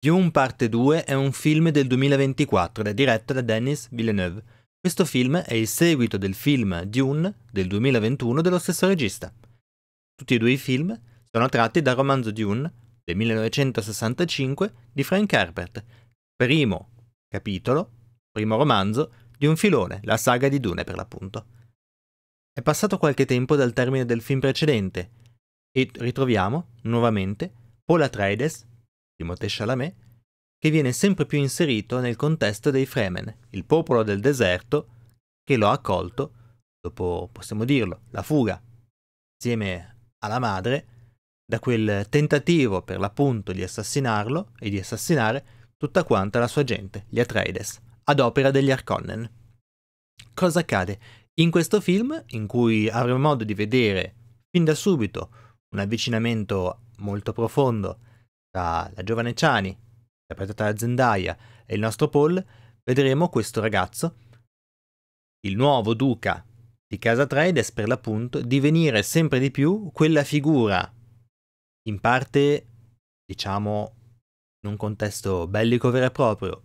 Dune Parte 2 è un film del 2024 ed è diretto da Denis Villeneuve. Questo film è il seguito del film Dune del 2021 dello stesso regista. Tutti e due i film sono tratti dal romanzo Dune del 1965 di Frank Herbert, primo capitolo, primo romanzo di un filone, la saga di Dune per l'appunto. È passato qualche tempo dal termine del film precedente e ritroviamo nuovamente Paul Atreides Timothée Chalamet, che viene sempre più inserito nel contesto dei Fremen, il popolo del deserto che lo ha accolto dopo, possiamo dirlo, la fuga insieme alla madre da quel tentativo per l'appunto di assassinarlo e di assassinare tutta quanta la sua gente, gli Atreides, ad opera degli Arconnen. Cosa accade? In questo film, in cui avremo modo di vedere fin da subito un avvicinamento molto profondo tra la giovane Chani, interpretata da Zendaya, e il nostro Paul, vedremo questo ragazzo, il nuovo duca di Casa Trades per l'appunto, divenire sempre di più quella figura, in parte, diciamo, in un contesto bellico vero e proprio,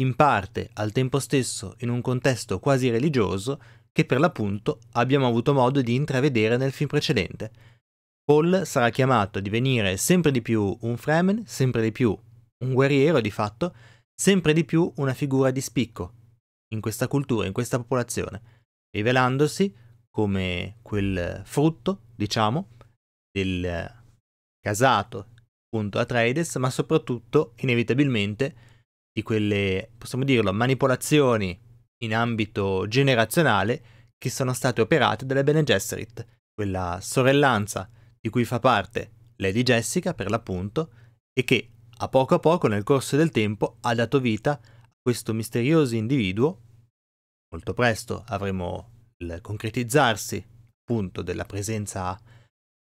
in parte al tempo stesso in un contesto quasi religioso, che per l'appunto abbiamo avuto modo di intravedere nel film precedente. Paul sarà chiamato a divenire sempre di più un Fremen, sempre di più un guerriero di fatto, sempre di più una figura di spicco in questa cultura, in questa popolazione, rivelandosi come quel frutto, diciamo, del casato appunto Atreides, ma soprattutto inevitabilmente di quelle, possiamo dirlo, manipolazioni in ambito generazionale che sono state operate dalle Bene Gesserit, quella sorellanza di cui fa parte Lady Jessica per l'appunto, e che a poco a poco nel corso del tempo ha dato vita a questo misterioso individuo. Molto presto avremo il concretizzarsi appunto della presenza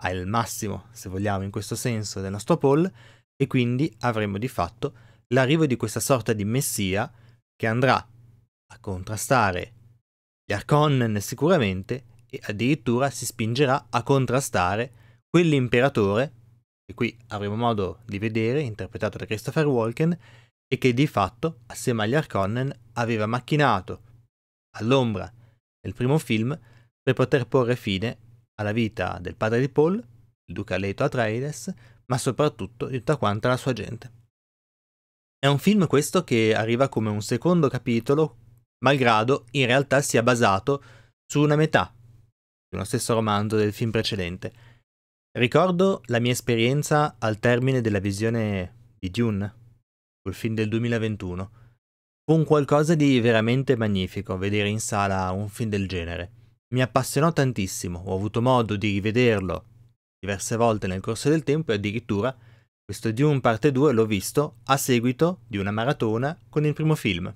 al massimo, se vogliamo in questo senso, del nostro Paul, e quindi avremo di fatto l'arrivo di questa sorta di messia che andrà a contrastare gli Arconnen sicuramente e addirittura si spingerà a contrastare quell'imperatore, che qui avremo modo di vedere, interpretato da Christopher Walken, e che di fatto, assieme agli Arconnen, aveva macchinato all'ombra nel primo film per poter porre fine alla vita del padre di Paul, il duca Leto Atreides, ma soprattutto di tutta quanta la sua gente. È un film questo che arriva come un secondo capitolo, malgrado in realtà sia basato su una metà, sullo stesso romanzo del film precedente, Ricordo la mia esperienza al termine della visione di Dune, quel film del 2021. Fu un qualcosa di veramente magnifico vedere in sala un film del genere. Mi appassionò tantissimo, ho avuto modo di rivederlo diverse volte nel corso del tempo e addirittura questo Dune parte 2 l'ho visto a seguito di una maratona con il primo film.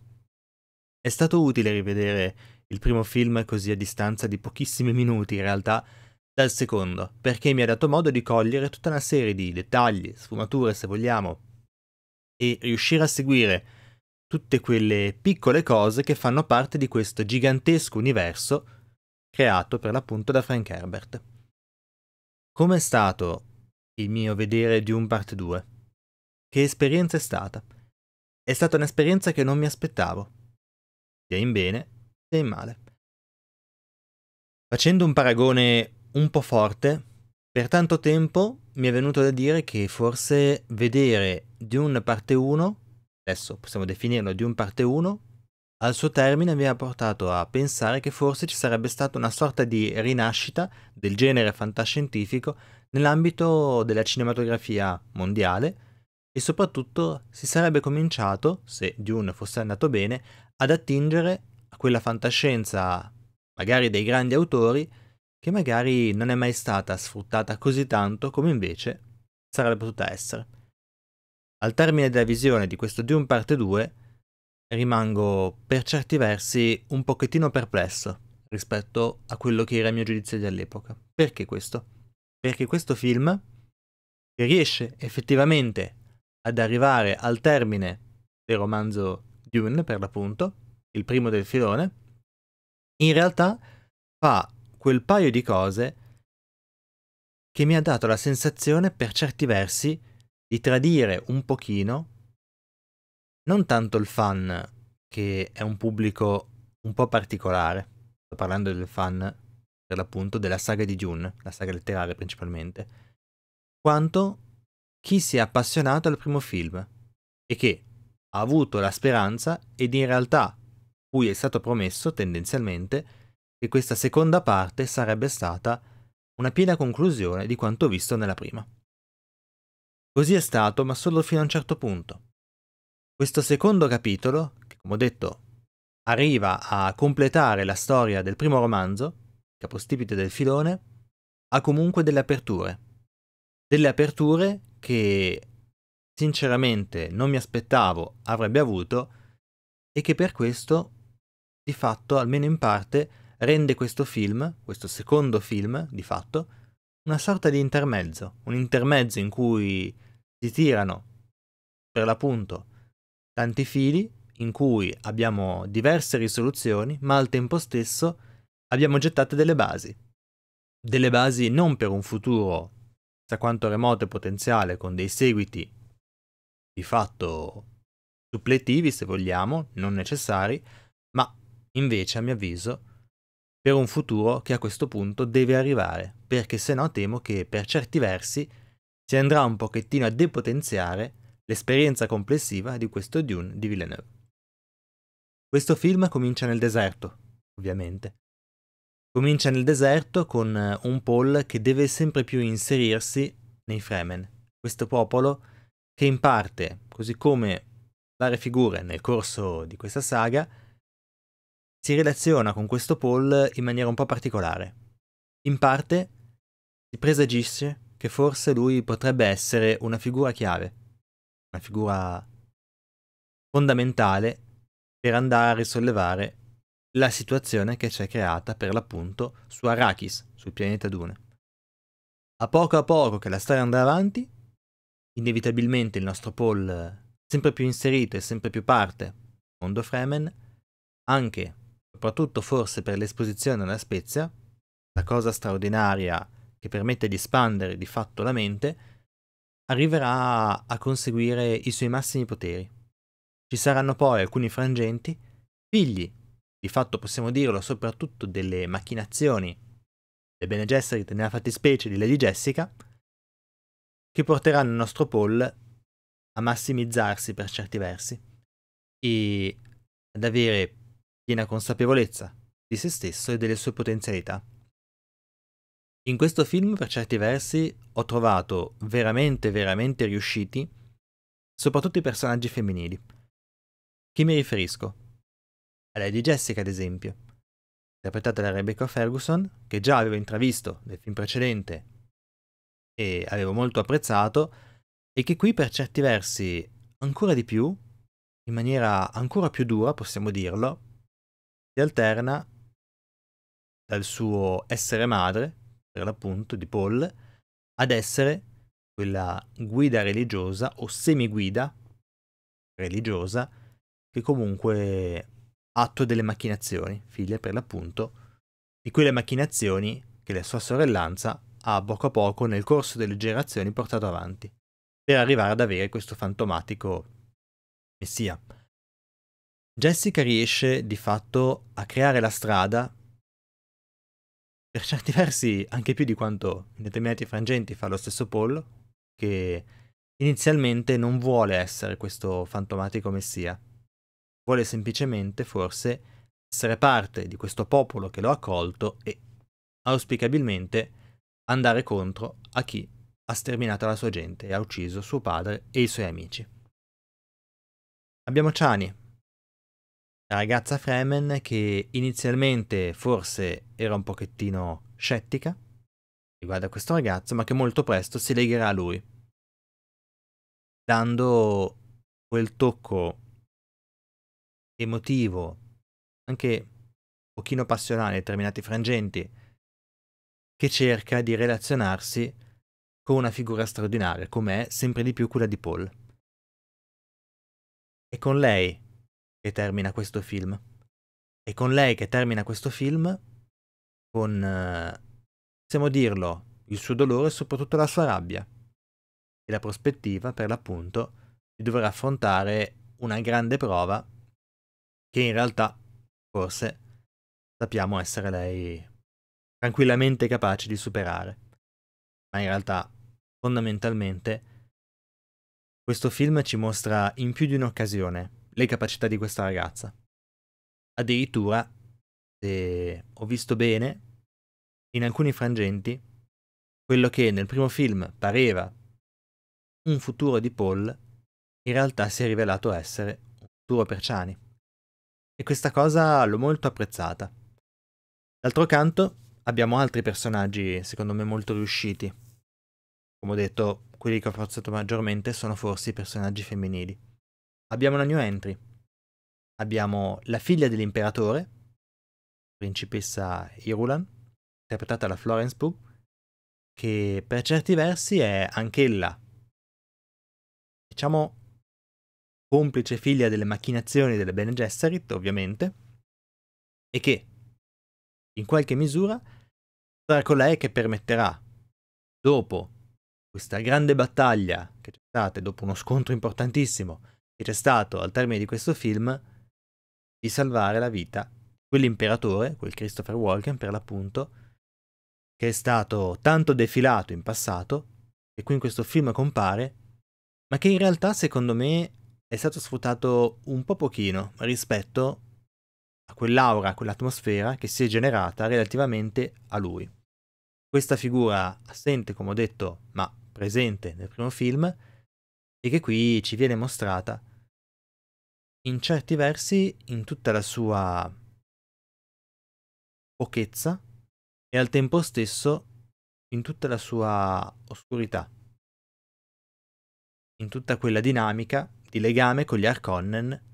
È stato utile rivedere il primo film così a distanza di pochissimi minuti in realtà dal secondo, perché mi ha dato modo di cogliere tutta una serie di dettagli, sfumature se vogliamo, e riuscire a seguire tutte quelle piccole cose che fanno parte di questo gigantesco universo creato per l'appunto da Frank Herbert. Com'è stato il mio vedere di un parte 2? Che esperienza è stata? È stata un'esperienza che non mi aspettavo, sia in bene sia in male. Facendo un paragone un po' forte. Per tanto tempo mi è venuto da dire che forse vedere Dune parte 1, adesso possiamo definirlo Dune parte 1, al suo termine mi ha portato a pensare che forse ci sarebbe stata una sorta di rinascita del genere fantascientifico nell'ambito della cinematografia mondiale e soprattutto si sarebbe cominciato, se Dune fosse andato bene, ad attingere a quella fantascienza magari dei grandi autori che magari non è mai stata sfruttata così tanto come invece sarebbe potuta essere. Al termine della visione di questo Dune parte 2 rimango per certi versi un pochettino perplesso rispetto a quello che era il mio giudizio dell'epoca. Perché questo? Perché questo film che riesce effettivamente ad arrivare al termine del romanzo Dune, per l'appunto, il primo del filone, in realtà fa quel paio di cose che mi ha dato la sensazione, per certi versi, di tradire un pochino, non tanto il fan, che è un pubblico un po' particolare, sto parlando del fan per l'appunto della saga di June, la saga letteraria principalmente, quanto chi si è appassionato al primo film e che ha avuto la speranza ed in realtà cui è stato promesso tendenzialmente che questa seconda parte sarebbe stata una piena conclusione di quanto visto nella prima. Così è stato, ma solo fino a un certo punto. Questo secondo capitolo, che come ho detto arriva a completare la storia del primo romanzo, capostipite del filone, ha comunque delle aperture. Delle aperture che sinceramente non mi aspettavo avrebbe avuto e che per questo, di fatto, almeno in parte, rende questo film, questo secondo film di fatto, una sorta di intermezzo, un intermezzo in cui si tirano per l'appunto tanti fili, in cui abbiamo diverse risoluzioni, ma al tempo stesso abbiamo gettate delle basi. Delle basi non per un futuro sa quanto remoto e potenziale, con dei seguiti di fatto suppletivi, se vogliamo, non necessari, ma invece, a mio avviso, per un futuro che a questo punto deve arrivare, perché se no temo che per certi versi si andrà un pochettino a depotenziare l'esperienza complessiva di questo Dune di Villeneuve. Questo film comincia nel deserto, ovviamente. Comincia nel deserto con eh, un Paul che deve sempre più inserirsi nei Fremen, questo popolo che in parte, così come varie figure nel corso di questa saga, si relaziona con questo Paul in maniera un po' particolare. In parte si presagisce che forse lui potrebbe essere una figura chiave, una figura fondamentale per andare a risollevare la situazione che c'è creata per l'appunto su Arrakis, sul pianeta Dune. A poco a poco che la storia andrà avanti, inevitabilmente il nostro Paul sempre più inserito e sempre più parte mondo Fremen, anche soprattutto forse per l'esposizione alla spezia, la cosa straordinaria che permette di espandere di fatto la mente, arriverà a conseguire i suoi massimi poteri. Ci saranno poi alcuni frangenti, figli, di fatto possiamo dirlo, soprattutto delle macchinazioni, le Bene Gesserit nella fattispecie di Lady Jessica, che porteranno il nostro Paul a massimizzarsi per certi versi e ad avere piena consapevolezza di se stesso e delle sue potenzialità. In questo film, per certi versi, ho trovato veramente, veramente riusciti, soprattutto i personaggi femminili. Chi mi riferisco? A lei Jessica, ad esempio, interpretata da Rebecca Ferguson, che già avevo intravisto nel film precedente e avevo molto apprezzato, e che qui per certi versi ancora di più, in maniera ancora più dura, possiamo dirlo, si alterna dal suo essere madre, per l'appunto, di Paul, ad essere quella guida religiosa o semiguida religiosa che comunque attua delle macchinazioni, figlia per l'appunto, di quelle macchinazioni che la sua sorellanza ha poco a poco nel corso delle generazioni portato avanti, per arrivare ad avere questo fantomatico messia. Jessica riesce di fatto a creare la strada, per certi versi anche più di quanto in determinati frangenti fa lo stesso Paul, che inizialmente non vuole essere questo fantomatico messia, vuole semplicemente forse essere parte di questo popolo che lo ha accolto e auspicabilmente andare contro a chi ha sterminato la sua gente e ha ucciso suo padre e i suoi amici. Abbiamo Chani, ragazza Fremen che inizialmente forse era un pochettino scettica riguardo a questo ragazzo, ma che molto presto si legherà a lui, dando quel tocco emotivo, anche un pochino passionale in determinati frangenti, che cerca di relazionarsi con una figura straordinaria, come è sempre di più quella di Paul. E con lei che termina questo film. E con lei che termina questo film, con, eh, possiamo dirlo, il suo dolore e soprattutto la sua rabbia. E la prospettiva, per l'appunto, di dover affrontare una grande prova che in realtà, forse, sappiamo essere lei tranquillamente capace di superare. Ma in realtà, fondamentalmente, questo film ci mostra in più di un'occasione le capacità di questa ragazza. Addirittura, se eh, ho visto bene, in alcuni frangenti, quello che nel primo film pareva un futuro di Paul, in realtà si è rivelato essere un futuro per Ciani. E questa cosa l'ho molto apprezzata. D'altro canto, abbiamo altri personaggi, secondo me, molto riusciti. Come ho detto, quelli che ho apprezzato maggiormente sono forse i personaggi femminili abbiamo una new entry. Abbiamo la figlia dell'imperatore, principessa Irulan, interpretata da Florence Pugh, che per certi versi è anch'ella, diciamo, complice figlia delle macchinazioni delle Bene Gesserit, ovviamente, e che, in qualche misura, sarà colei che permetterà, dopo questa grande battaglia che c'è stata, dopo uno scontro importantissimo ed è stato, al termine di questo film, di salvare la vita quell'imperatore, quel Christopher Walken per l'appunto, che è stato tanto defilato in passato, e qui in questo film compare, ma che in realtà secondo me è stato sfruttato un po' pochino rispetto a quell'aura, a quell'atmosfera che si è generata relativamente a lui. Questa figura assente, come ho detto, ma presente nel primo film, e che qui ci viene mostrata in certi versi in tutta la sua pochezza e al tempo stesso in tutta la sua oscurità, in tutta quella dinamica di legame con gli Arconnen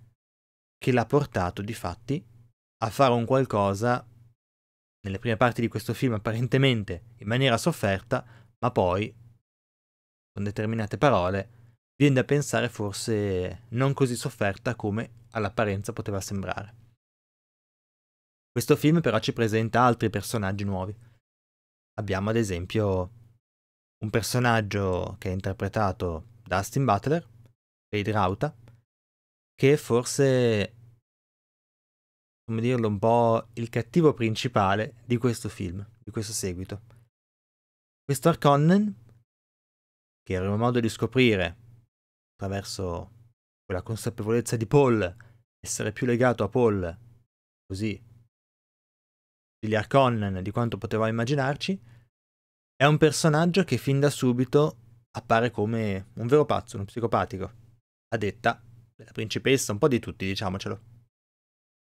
che l'ha portato di fatti a fare un qualcosa nelle prime parti di questo film apparentemente in maniera sofferta, ma poi con determinate parole viene da pensare forse non così sofferta come all'apparenza poteva sembrare. Questo film però ci presenta altri personaggi nuovi. Abbiamo ad esempio un personaggio che è interpretato da Astin Butler, Reid Rauta, che è forse, come dirlo, un po' il cattivo principale di questo film, di questo seguito. Questo Arconnen, che avremo modo di scoprire attraverso quella consapevolezza di Paul, essere più legato a Paul, così, di Harkonnen di quanto potevamo immaginarci, è un personaggio che fin da subito appare come un vero pazzo, uno psicopatico, a detta della principessa, un po' di tutti, diciamocelo.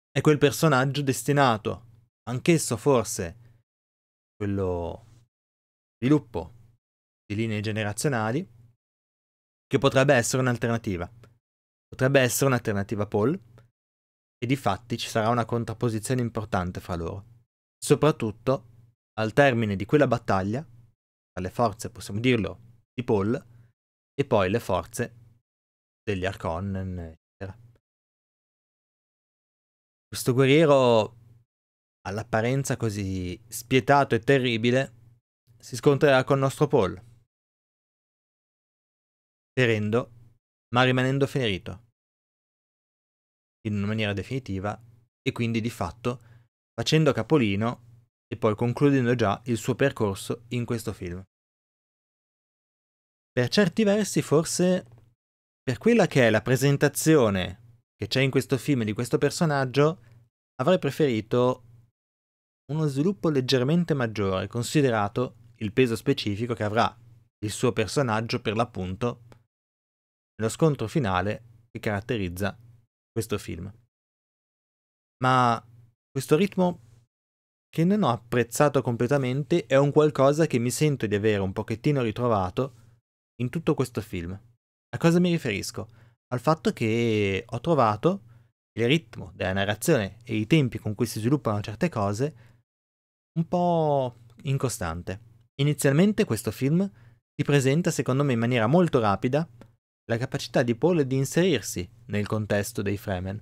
È quel personaggio destinato, anch'esso forse, quello sviluppo di linee generazionali, che potrebbe essere un'alternativa. Potrebbe essere un'alternativa Paul e di fatti ci sarà una contrapposizione importante fra loro. Soprattutto al termine di quella battaglia, tra le forze, possiamo dirlo, di Paul e poi le forze degli Arconnen, eccetera. Questo guerriero all'apparenza così spietato e terribile si scontrerà con il nostro Paul ferendo, ma rimanendo ferito in una maniera definitiva e quindi di fatto facendo capolino e poi concludendo già il suo percorso in questo film. Per certi versi forse per quella che è la presentazione che c'è in questo film di questo personaggio avrei preferito uno sviluppo leggermente maggiore considerato il peso specifico che avrà il suo personaggio per l'appunto lo scontro finale che caratterizza questo film. Ma questo ritmo che non ho apprezzato completamente è un qualcosa che mi sento di avere un pochettino ritrovato in tutto questo film. A cosa mi riferisco? Al fatto che ho trovato il ritmo della narrazione e i tempi con cui si sviluppano certe cose un po' incostante. Inizialmente questo film si presenta, secondo me, in maniera molto rapida la capacità di Paul di inserirsi nel contesto dei Fremen.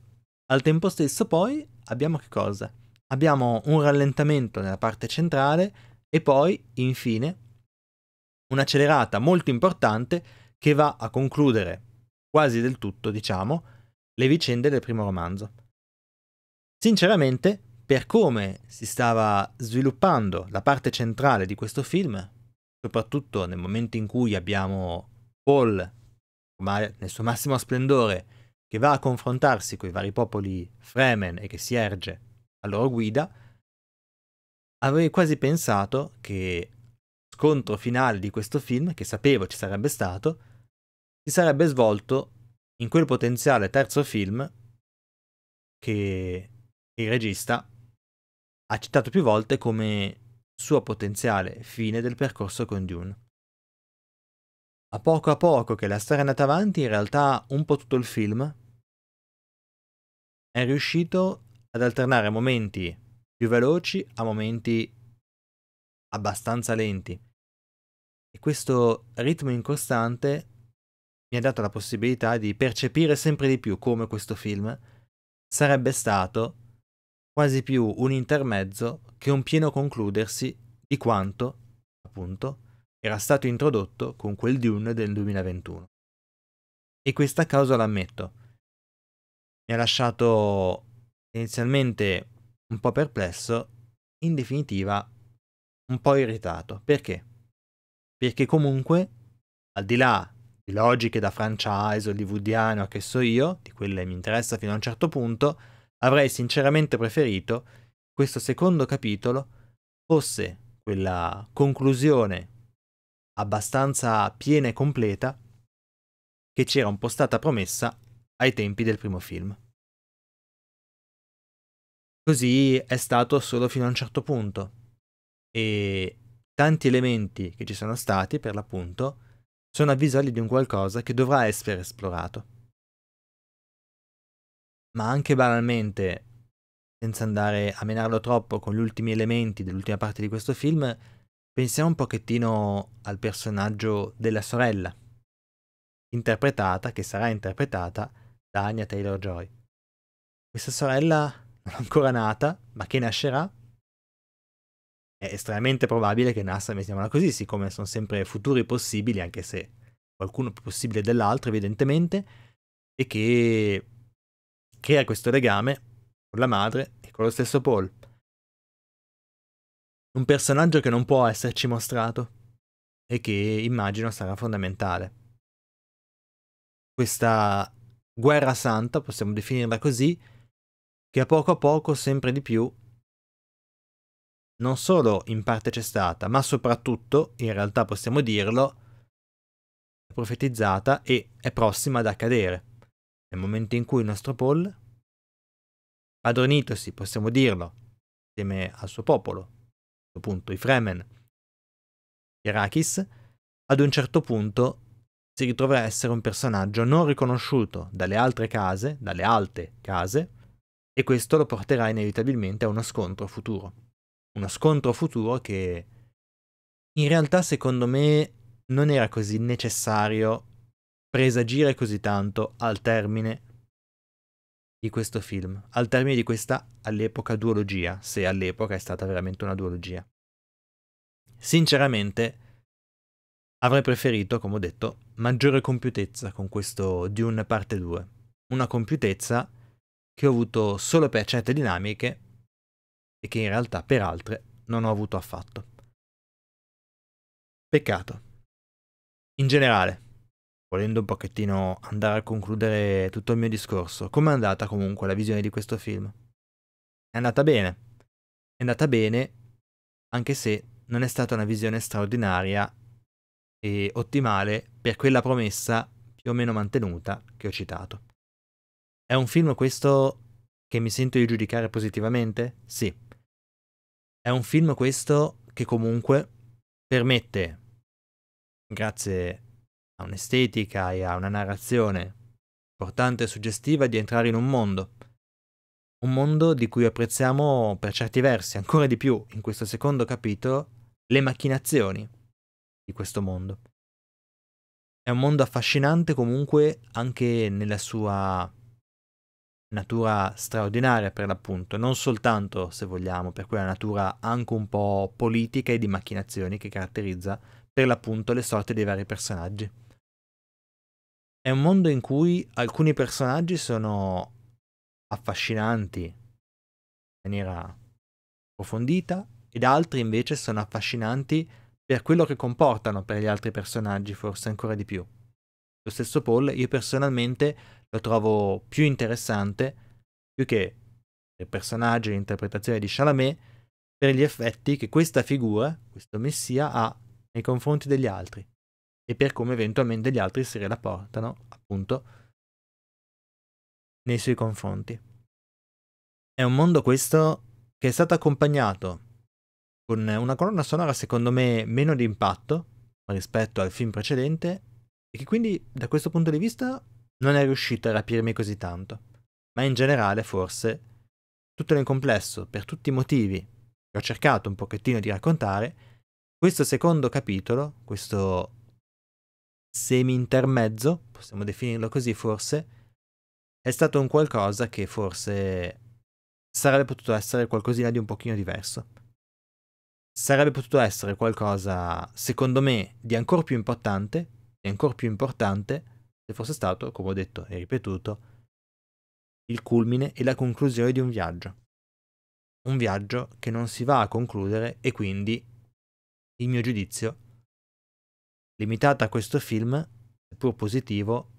Al tempo stesso poi abbiamo che cosa? Abbiamo un rallentamento nella parte centrale e poi, infine, un'accelerata molto importante che va a concludere quasi del tutto, diciamo, le vicende del primo romanzo. Sinceramente, per come si stava sviluppando la parte centrale di questo film, soprattutto nel momento in cui abbiamo Paul ma nel suo massimo splendore, che va a confrontarsi con i vari popoli Fremen e che si erge a loro guida, avrei quasi pensato che lo scontro finale di questo film, che sapevo ci sarebbe stato, si sarebbe svolto in quel potenziale terzo film che il regista ha citato più volte come sua potenziale fine del percorso con Dune a poco a poco che la storia è andata avanti, in realtà un po' tutto il film è riuscito ad alternare momenti più veloci a momenti abbastanza lenti. E questo ritmo incostante mi ha dato la possibilità di percepire sempre di più come questo film sarebbe stato quasi più un intermezzo che un pieno concludersi di quanto, appunto, era stato introdotto con quel Dune del 2021. E questa causa l'ammetto. Mi ha lasciato inizialmente un po' perplesso, in definitiva un po' irritato. Perché? Perché comunque, al di là di logiche da franchise hollywoodiano che so io, di quelle mi interessa fino a un certo punto, avrei sinceramente preferito questo secondo capitolo fosse quella conclusione abbastanza piena e completa che c'era un po' stata promessa ai tempi del primo film. Così è stato solo fino a un certo punto e tanti elementi che ci sono stati, per l'appunto, sono avvisagli di un qualcosa che dovrà essere esplorato. Ma anche banalmente, senza andare a menarlo troppo con gli ultimi elementi dell'ultima parte di questo film, Pensiamo un pochettino al personaggio della sorella, interpretata, che sarà interpretata da Anya Taylor-Joy. Questa sorella non ancora nata, ma che nascerà, è estremamente probabile che nasca, mettiamola così, siccome sono sempre futuri possibili, anche se qualcuno più possibile dell'altro evidentemente, e che crea questo legame con la madre e con lo stesso Paul. Un personaggio che non può esserci mostrato e che immagino sarà fondamentale. Questa guerra santa, possiamo definirla così, che a poco a poco sempre di più non solo in parte c'è stata, ma soprattutto, in realtà possiamo dirlo, è profetizzata e è prossima ad accadere. Nel momento in cui il nostro Paul, padronitosi, possiamo dirlo, insieme al suo popolo, punto i Fremen, gli Arrakis, ad un certo punto si ritroverà a essere un personaggio non riconosciuto dalle altre case, dalle alte case, e questo lo porterà inevitabilmente a uno scontro futuro. Uno scontro futuro che in realtà secondo me non era così necessario presagire così tanto al termine di questo film, al termine di questa all'epoca duologia, se all'epoca è stata veramente una duologia. Sinceramente, avrei preferito, come ho detto, maggiore compiutezza con questo Dune parte 2. Una compiutezza che ho avuto solo per certe dinamiche e che in realtà per altre non ho avuto affatto. Peccato. In generale, volendo un pochettino andare a concludere tutto il mio discorso, com'è andata comunque la visione di questo film? È andata bene. È andata bene, anche se non è stata una visione straordinaria e ottimale per quella promessa più o meno mantenuta che ho citato. È un film questo che mi sento di giudicare positivamente? Sì. È un film questo che comunque permette, grazie a un'estetica e a una narrazione importante e suggestiva di entrare in un mondo. Un mondo di cui apprezziamo per certi versi ancora di più in questo secondo capitolo le macchinazioni di questo mondo. È un mondo affascinante comunque anche nella sua natura straordinaria per l'appunto, non soltanto se vogliamo per quella natura anche un po' politica e di macchinazioni che caratterizza per l'appunto le sorti dei vari personaggi è un mondo in cui alcuni personaggi sono affascinanti in maniera approfondita ed altri invece sono affascinanti per quello che comportano per gli altri personaggi, forse ancora di più. Lo stesso Paul io personalmente lo trovo più interessante, più che il personaggio e l'interpretazione di Chalamet, per gli effetti che questa figura, questo messia, ha nei confronti degli altri e per come eventualmente gli altri si rapportano, appunto, nei suoi confronti. È un mondo questo che è stato accompagnato con una colonna sonora secondo me meno di impatto rispetto al film precedente e che quindi da questo punto di vista non è riuscito a rapirmi così tanto, ma in generale forse tutto nel complesso, per tutti i motivi che ho cercato un pochettino di raccontare, questo secondo capitolo, questo semi-intermezzo, possiamo definirlo così forse, è stato un qualcosa che forse sarebbe potuto essere qualcosina di un pochino diverso. Sarebbe potuto essere qualcosa, secondo me, di ancora più importante, e ancora più importante, se fosse stato, come ho detto e ripetuto, il culmine e la conclusione di un viaggio. Un viaggio che non si va a concludere e quindi il mio giudizio limitata a questo film, seppur positivo,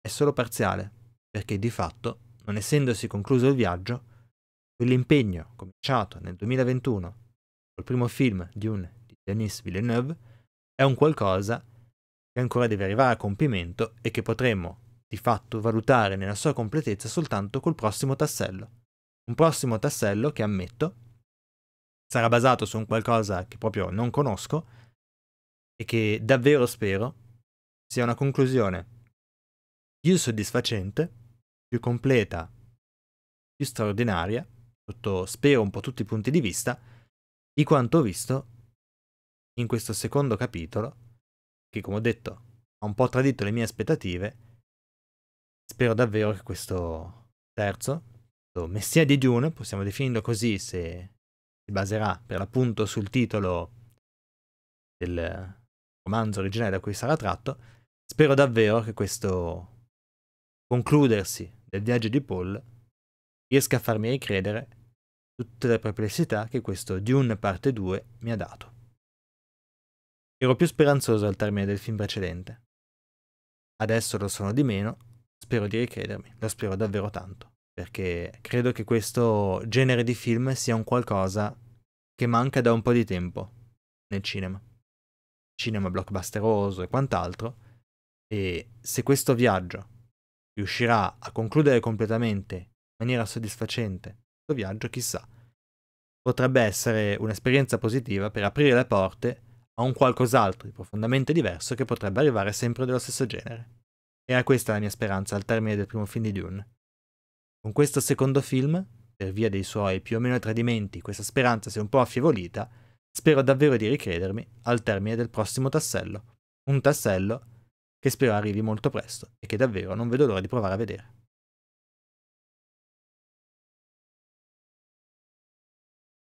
è solo parziale, perché di fatto, non essendosi concluso il viaggio, quell'impegno cominciato nel 2021 col primo film di un di Denis Villeneuve è un qualcosa che ancora deve arrivare a compimento e che potremmo di fatto valutare nella sua completezza soltanto col prossimo tassello. Un prossimo tassello che ammetto sarà basato su un qualcosa che proprio non conosco, e che davvero spero sia una conclusione più soddisfacente, più completa, più straordinaria, sotto spero un po' tutti i punti di vista, di quanto ho visto in questo secondo capitolo, che come ho detto ha un po' tradito le mie aspettative. Spero davvero che questo terzo, questo Messia di Dune, possiamo definirlo così se si baserà per l'appunto sul titolo del, romanzo originale da cui sarà tratto, spero davvero che questo concludersi del viaggio di Paul riesca a farmi ricredere tutte le perplessità che questo Dune parte 2 mi ha dato. Ero più speranzoso al termine del film precedente. Adesso lo sono di meno, spero di ricredermi, lo spero davvero tanto, perché credo che questo genere di film sia un qualcosa che manca da un po' di tempo nel cinema cinema blockbusteroso e quant'altro, e se questo viaggio riuscirà a concludere completamente in maniera soddisfacente questo viaggio, chissà, potrebbe essere un'esperienza positiva per aprire le porte a un qualcos'altro di profondamente diverso che potrebbe arrivare sempre dello stesso genere. Era questa la mia speranza al termine del primo film di Dune. Con questo secondo film, per via dei suoi più o meno tradimenti, questa speranza si è un po' affievolita Spero davvero di ricredermi al termine del prossimo tassello, un tassello che spero arrivi molto presto e che davvero non vedo l'ora di provare a vedere.